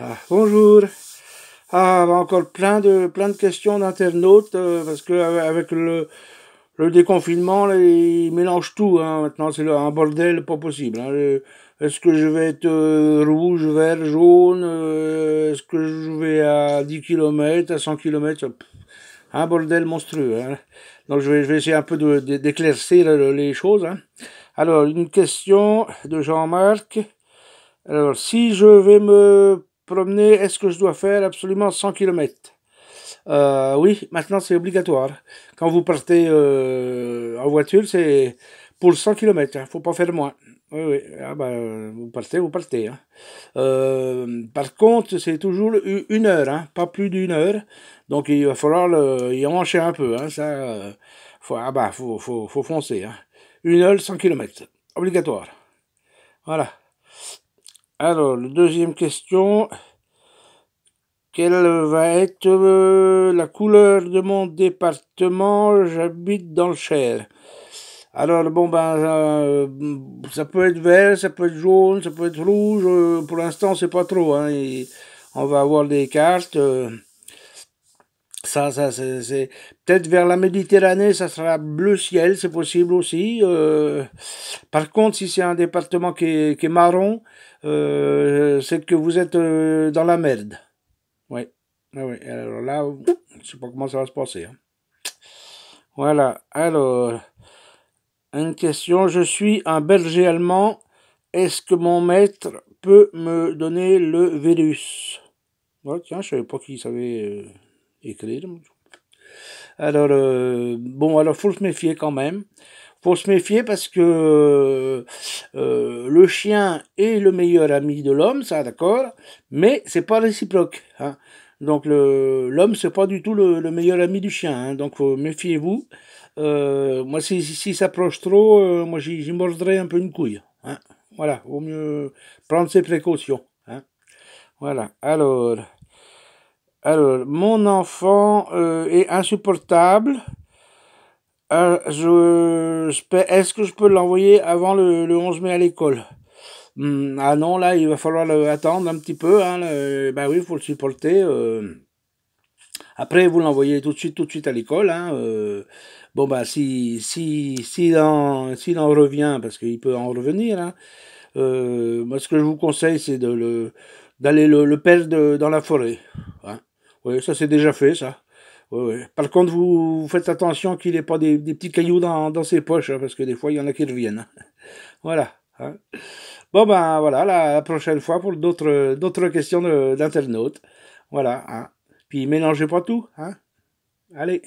Ah, bonjour. Ah, bah, encore plein de, plein de questions d'internautes euh, parce que euh, avec le, le déconfinement, ils mélangent tout. Hein. Maintenant, c'est un bordel pas possible. Hein. Euh, est-ce que je vais être rouge, vert, jaune Est-ce que je vais à 10 km, à 100 km Un bordel monstrueux. Hein. Donc, je vais, je vais essayer un peu d'éclaircir de, les choses. Hein. Alors, une question de Jean-Marc. Alors, si je vais me promener, est-ce que je dois faire absolument 100 km euh, Oui, maintenant c'est obligatoire. Quand vous partez euh, en voiture, c'est pour 100 km, il ne faut pas faire moins. Oui, oui, ah bah, vous partez, vous partez. Hein. Euh, par contre, c'est toujours une heure, hein, pas plus d'une heure. Donc il va falloir le, y mancher un peu. Hein, ça, faut, ah bah, faut, faut, faut foncer. Une heure, 100 km, obligatoire. Voilà. Alors, la deuxième question. Quelle va être euh, la couleur de mon département J'habite dans le Cher. Alors, bon, ben, euh, ça peut être vert, ça peut être jaune, ça peut être rouge. Euh, pour l'instant, c'est pas trop. Hein, on va avoir des cartes ça, ça c'est peut-être vers la Méditerranée, ça sera bleu ciel, c'est possible aussi. Euh. par contre, si c'est un département qui est, marron, euh, c'est que vous êtes euh, dans la merde. Ah oui. Alors là, je sais pas comment ça va se passer. Hein. Voilà. Alors, une question. Je suis un berger allemand. Est-ce que mon maître peut me donner le virus tiens, je savais pas qu'il savait écrire. Alors, euh, bon, alors faut se méfier quand même. Faut se méfier parce que euh, le chien est le meilleur ami de l'homme, ça, d'accord, mais c'est pas réciproque. Hein. Donc l'homme c'est pas du tout le, meilleur ami du chien. Hein. donc méfiez-vous. Euh, moi, si ça s'approche trop, moi j'y mordrai un peu une couille. Hein. Voilà, au mieux prendre ses précautions. Voilà. Alors. Alors, mon enfant euh, est insupportable. Euh, je, Est-ce que je peux l'envoyer avant le, le, 11 mai à l'école hmm, Ah non, là, il va falloir le, attendre un petit peu. Hein, ben oui, il faut le supporter. Euh. Après, vous l'envoyez tout de suite, tout de suite à l'école. Hein, bon, ben, si, si, s'il en, s'il en revient, parce qu'il peut en revenir, hein, moi, ce que je vous conseille, c'est de le, d'aller le, perdre dans la forêt. Hein. Oui, ça c'est déjà fait, ça. Oui, oui. Par contre, vous, faites attention qu'il n'ait pas des, petits cailloux dans, ses poches, hein, parce que des fois, il y en a qui reviennent. voilà. Hein. Bon, ben voilà, la prochaine fois pour d'autres, d'autres questions d'internautes. Voilà. Hein. Puis mélangez pas tout. Allez.